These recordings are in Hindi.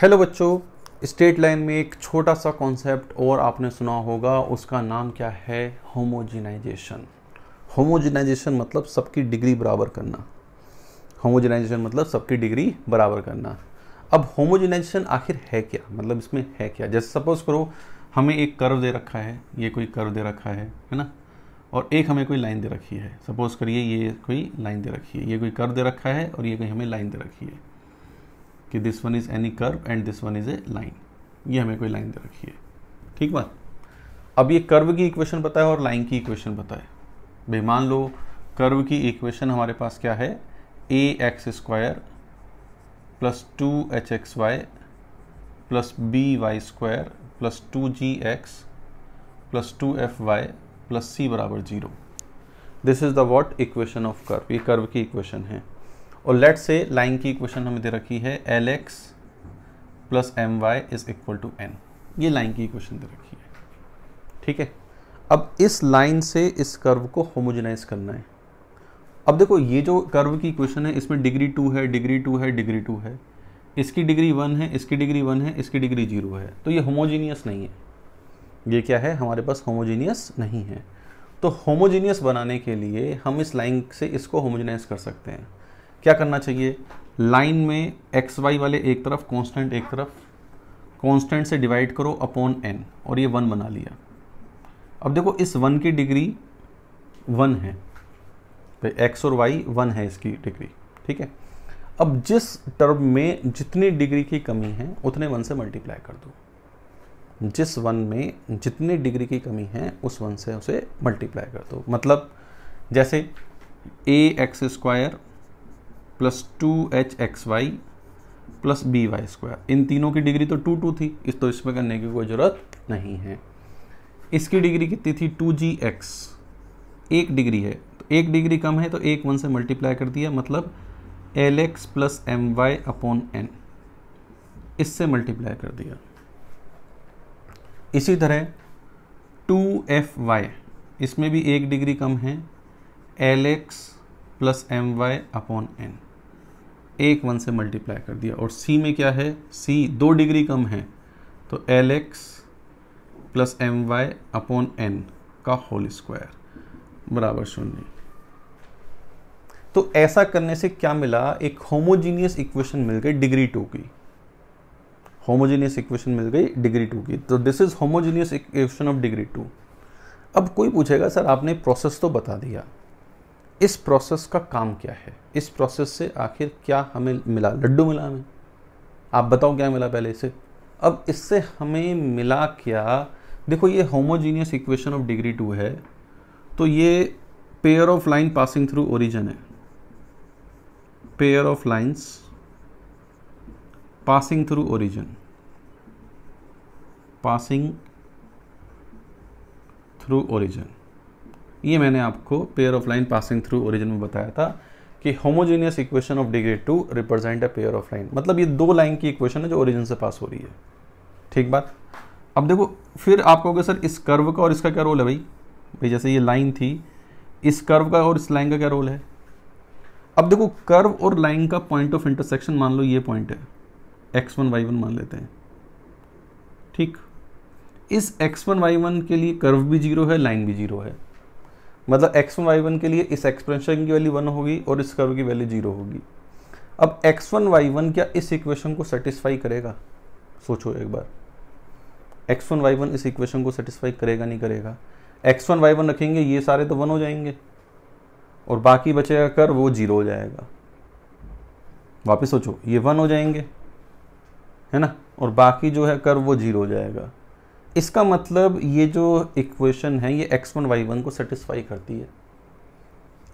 हेलो बच्चों स्टेट लाइन में एक छोटा सा कॉन्सेप्ट और आपने सुना होगा उसका नाम क्या है होमोजिनाइजेशन होमोजिनाइजेशन मतलब सबकी डिग्री बराबर करना होमोजिनाइजेशन मतलब सबकी डिग्री बराबर करना अब होमोजिनाइजेशन आखिर है क्या मतलब इसमें है क्या जैसे सपोज करो हमें एक कर्व दे रखा है ये कोई कर्व दे रखा है है ना और एक हमें कोई लाइन दे रखी है सपोज करिए ये कोई लाइन दे रखी है ये कोई कर्व दे रखा है और ये कोई हमें लाइन दे रखी है कि this one is any curve and this one is a line ये हमें कोई लाइन दे रखी है ठीक बात अब ये कर्व की इक्वेशन पता है और लाइन की इक्वेशन पता है भाई मान लो कर्व की इक्वेशन हमारे पास क्या है a x square plus two h x y plus b y square plus two g x plus two f y plus c बराबर zero this is the what equation of curve ये कर्व की इक्वेशन है और लेट से लाइन की इक्वेशन हमें दे रखी है l x plus m y is equal to n ये लाइन की इक्वेशन दे रखी है ठीक है अब इस लाइन से इस कर्व को होमोजेनाइज करना है अब देखो ये जो कर्व की इक्वेशन है इसमें डिग्री टू है डिग्री टू है डिग्री टू है इसकी डिग्री वन है इसकी डिग्री वन है इसकी डिग्री जीरो है तो ये होमोजीनियस नहीं है ये क्या है हमारे पास होमोजीनियस नहीं है तो होमोजीनियस बनाने के लिए हम इस लाइन से इसको होमोजेनाइज कर सकते हैं क्या करना चाहिए लाइन में एक्स वाई वाले एक तरफ कांस्टेंट एक तरफ कांस्टेंट से डिवाइड करो अपॉन एन और ये वन बना लिया अब देखो इस वन की डिग्री वन है तो एक्स और वाई वन है इसकी डिग्री ठीक है अब जिस टर्म में जितनी डिग्री की कमी है उतने वन से मल्टीप्लाई कर दो जिस वन में जितनी डिग्री की कमी है उस वन से उसे मल्टीप्लाई कर दो मतलब जैसे a x square plus two h x y plus b y square इन तीनों की डिग्री तो टू टू थी इस तो इसमें करने की कोई ज़रूरत नहीं है इसकी डिग्री कितनी थी टू जी एक्स एक डिग्री है तो एक डिग्री कम है तो एक वन से मल्टीप्लाई कर दिया मतलब l x plus m y upon n इससे मल्टीप्लाई कर दिया इसी तरह टू एफ वाई इसमें भी एक डिग्री कम है l x plus m y upon n एक वन से मल्टीप्लाई कर दिया और सी में क्या है सी दो डिग्री कम है तो l x plus m y upon n का होल स्क्वायर बराबर शून्य तो ऐसा करने से क्या मिला एक होमोजीनियस इक्वेशन मिल गई डिग्री टू की होमोजीनियस इक्वेशन मिल गई डिग्री टू की तो this is homogeneous equation of degree two अब कोई पूछेगा सर आपने प्रोसेस तो बता दिया इस प्रोसेस का काम क्या है इस प्रोसेस से आखिर क्या हमें मिला लड्डू मिला हमें आप बताओ क्या मिला पहले इसे अब इससे हमें मिला क्या देखो ये homogeneous equation of degree two है तो ये pair of line passing through origin है pair of lines passing through origin passing through origin ये मैंने आपको pair of line passing through origin में बताया था कि homogeneous equation of degree two represent a pair of line मतलब ये दो लाइन की इक्वेशन है जो ओरिजिन से पास हो रही है ठीक बात अब देखो फिर आप कहोगे सर इस कर्व का और इसका क्या रोल है भाई भाई जैसे ये लाइन थी इस कर्व का और इस लाइन का क्या रोल है अब देखो कर्व और लाइन का पॉइंट ऑफ इंटरसेक्शन मान लो ये पॉइंट है एक्स वन वाई वन मान लेते हैं ठीक इस एक्स वन वाई वन के लिए कर्व भी जीरो है लाइन भी जीरो है मतलब एक्स वन वाई वन के लिए इस एक्सप्रेशन की वैल्यू वन होगी और इस कर्व की वैल्यू जीरो होगी अब एक्स वन वाई वन क्या इस इक्वेशन को सेटिस्फाई करेगा सोचो एक बार एक्स वन वाई वन इस इक्वेशन को सेटिस्फाई करेगा नहीं करेगा एक्स वन वाई वन रखेंगे ये सारे तो वन हो जाएंगे और बाकी बचेगा कर वो जीरो हो जाएगा वापस सोचो ये वन हो जाएंगे है ना और बाकी जो है कर वो जीरो हो जाएगा इसका मतलब ये जो इक्वेशन है ये एक्स वन वाई वन को सेटिस्फाई करती है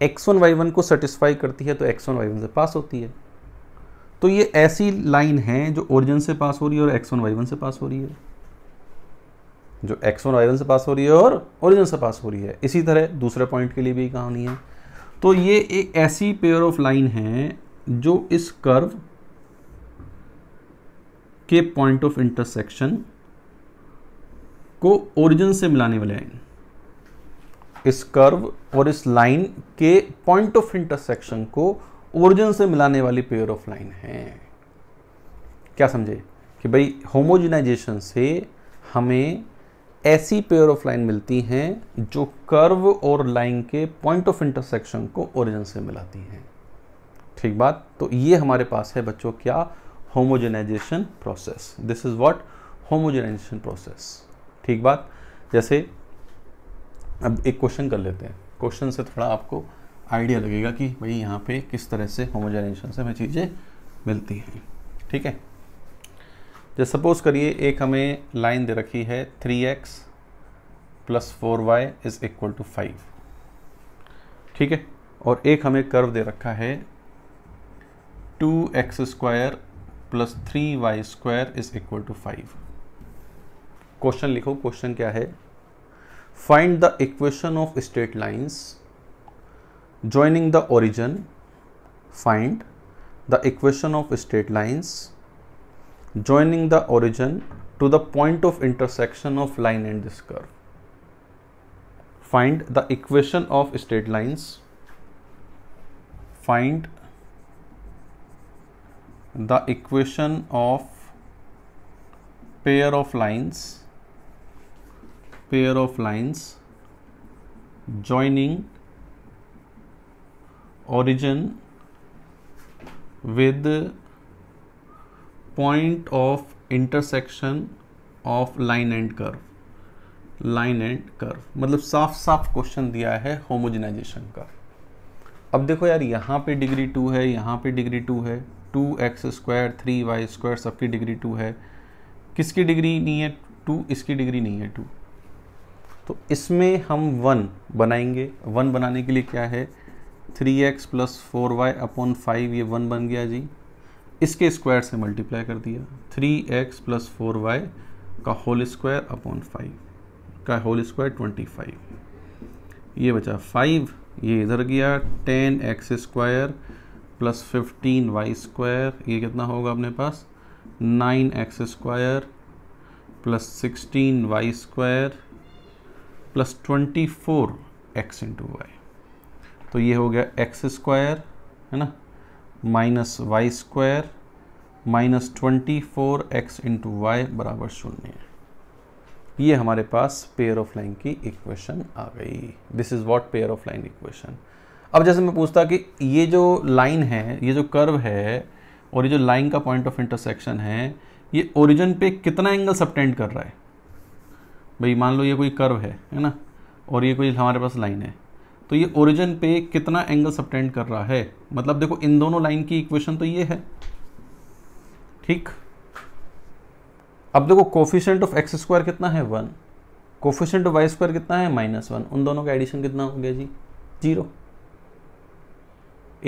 एक्स वन वाई वन को सेटिस्फाई करती है तो एक्स वन वाई वन से पास होती है तो ये ऐसी लाइन है जो ओरिजिन से पास हो रही है और एक्स वन वाई वन से पास हो रही है जो एक्स वन वाई वन से पास हो रही है और ओरिजिन से पास हो रही है इसी तरह दूसरे पॉइंट के लिए भी कहानी है तो ये एक ऐसी पेयर ऑफ लाइन है जो इस कर्व के पॉइंट ऑफ इंटरसेक्शन को ओरिजिन से मिलाने वाले हैं इस कर्व और इस लाइन के पॉइंट ऑफ इंटरसेक्शन को ओरिजिन से मिलाने वाली पेयर ऑफ लाइन है क्या समझे कि भाई होमोजिनाइजेशन से हमें ऐसी पेयर ऑफ लाइन मिलती हैं जो कर्व और लाइन के पॉइंट ऑफ इंटरसेक्शन को ओरिजिन से मिलाती हैं ठीक बात तो ये हमारे पास है बच्चों क्या homogenization process this is what homogenization process ठीक बात जैसे अब एक क्वेश्चन कर लेते हैं क्वेश्चन से थोड़ा आपको आइडिया लगेगा कि भाई यहाँ पे किस तरह से होमोजेनेशन से हमें चीज़ें मिलती हैं ठीक है जैसे सपोज करिए एक हमें लाइन दे रखी है three x plus four y is equal to five ठीक है और एक हमें कर्व दे रखा है two x square plus three y square is equal to five question लिखो क्वेश्चन क्या है find the equation of straight lines joining the origin find the equation of straight lines joining the origin to the point of intersection of line and this curve find the equation of straight lines find the equation of pair of lines pair of lines joining origin with point of intersection of line and curve line and curve मतलब साफ साफ क्वेश्चन दिया है होमोजेनाइजेशन का अब देखो यार यहाँ पे डिग्री टू है यहाँ पे डिग्री टू है two x square three y square सबकी डिग्री टू है किसकी डिग्री नहीं है टू इसकी डिग्री नहीं है टू तो इसमें हम वन बनाएंगे वन बनाने के लिए क्या है three x plus four y upon five ये वन बन गया जी इसके स्क्वायर से मल्टीप्लाई कर दिया three x plus four y का होल स्क्वायर अपॉन फाइव का होल स्क्वायर ट्वेंटी फाइव ये बचा फाइव ये इधर गया ten x square plus fifteen y square ये कितना होगा अपने पास nine x square plus sixteen y square plus twenty four x into y तो ये हो गया एक्स स्क्वायर है ना minus y square minus twenty four x into y बराबर शून्य ये हमारे पास पेयर ऑफ लाइन की इक्वेशन आ गई this is what pair of line equation अब जैसे मैं पूछता कि ये जो लाइन है ये जो कर्व है और ये जो लाइन का पॉइंट ऑफ इंटरसेक्शन है ये ओरिजिन पे कितना एंगल सबटेंड कर रहा है भाई मान लो ये कोई कर्व है है ना और ये कोई हमारे पास लाइन है तो ये ओरिजिन पे कितना एंगल सबटेंड कर रहा है मतलब देखो इन दोनों लाइन की इक्वेशन तो ये है ठीक अब देखो कोफिशेंट ऑफ एक्स स्क्वायर कितना है one coefficient of y square कितना है माइनस वन उन दोनों का एडिशन कितना हो गया जी जीरो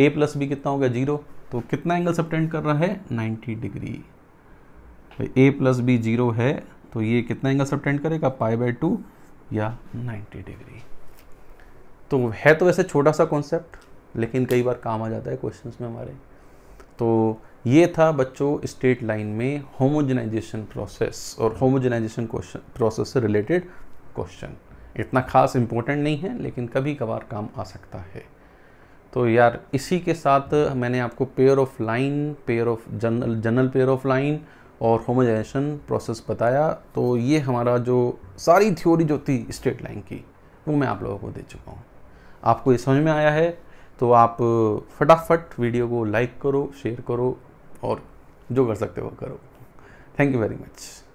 ए प्लस बी कितना हो गया जीरो तो कितना एंगल सबटेंड कर रहा है ninety degree a plus b zero है तो ये कितना एंगल सब करेगा पाई बाई टू या 90 डिग्री तो है तो वैसे छोटा सा कॉन्सेप्ट लेकिन कई बार काम आ जाता है क्वेश्चन में हमारे तो ये था बच्चों स्टेट लाइन में होमोजेनाइजेशन प्रोसेस और होमोजेनाइजेशन क्वेश्चन प्रोसेस से रिलेटेड क्वेश्चन इतना खास इम्पोर्टेंट नहीं है लेकिन कभी कभार काम आ सकता है तो यार इसी के साथ मैंने आपको pair of line pair of general general pair of line और होमोजेनेशन प्रोसेस बताया तो ये हमारा जो सारी थ्योरी जो थी स्ट्रेट लाइन की वो मैं आप लोगों को दे चुका हूँ आपको ये समझ में आया है तो आप फटाफट वीडियो को लाइक करो शेयर करो और जो कर सकते हो करो थैंक यू वेरी मच